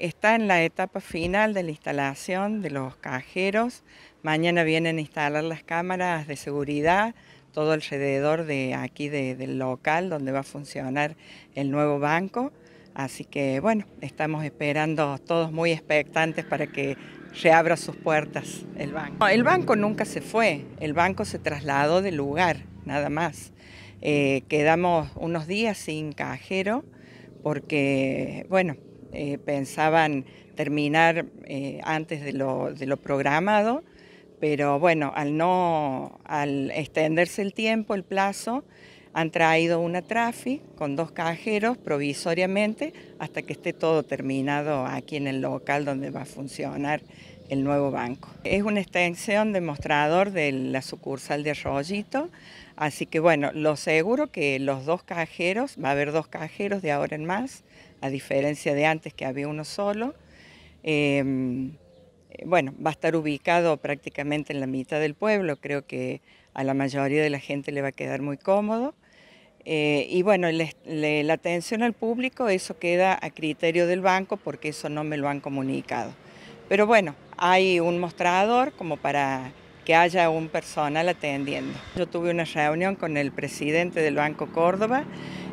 Está en la etapa final de la instalación de los cajeros. Mañana vienen a instalar las cámaras de seguridad todo alrededor de aquí del local donde va a funcionar el nuevo banco. Así que bueno, estamos esperando todos muy expectantes para que reabra sus puertas el banco. El banco nunca se fue, el banco se trasladó de lugar, nada más. Eh, quedamos unos días sin cajero porque, bueno, eh, pensaban terminar eh, antes de lo, de lo, programado, pero bueno, al no, al extenderse el tiempo, el plazo, han traído una trafi con dos cajeros provisoriamente hasta que esté todo terminado aquí en el local donde va a funcionar el nuevo banco. Es una extensión de mostrador de la sucursal de Arroyito, así que bueno, lo seguro que los dos cajeros, va a haber dos cajeros de ahora en más, a diferencia de antes que había uno solo. Em, eh, bueno, va a estar ubicado prácticamente en la mitad del pueblo, creo que a la mayoría de la gente le va a quedar muy cómodo. Eh, y bueno, la atención al público, eso queda a criterio del banco porque eso no me lo han comunicado. Pero bueno, hay un mostrador como para que haya un personal atendiendo. Yo tuve una reunión con el presidente del Banco Córdoba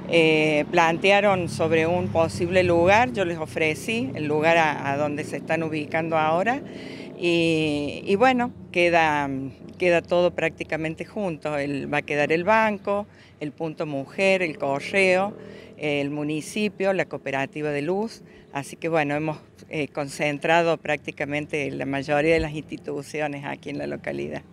eh, plantearon sobre un posible lugar, yo les ofrecí el lugar a, donde se están ubicando ahora y, bueno, queda, queda todo prácticamente junto, va a quedar el banco, el punto mujer, el correo, el municipio, la cooperativa de luz, así que bueno, hemos eh, concentrado prácticamente la mayoría de las instituciones aquí en la localidad.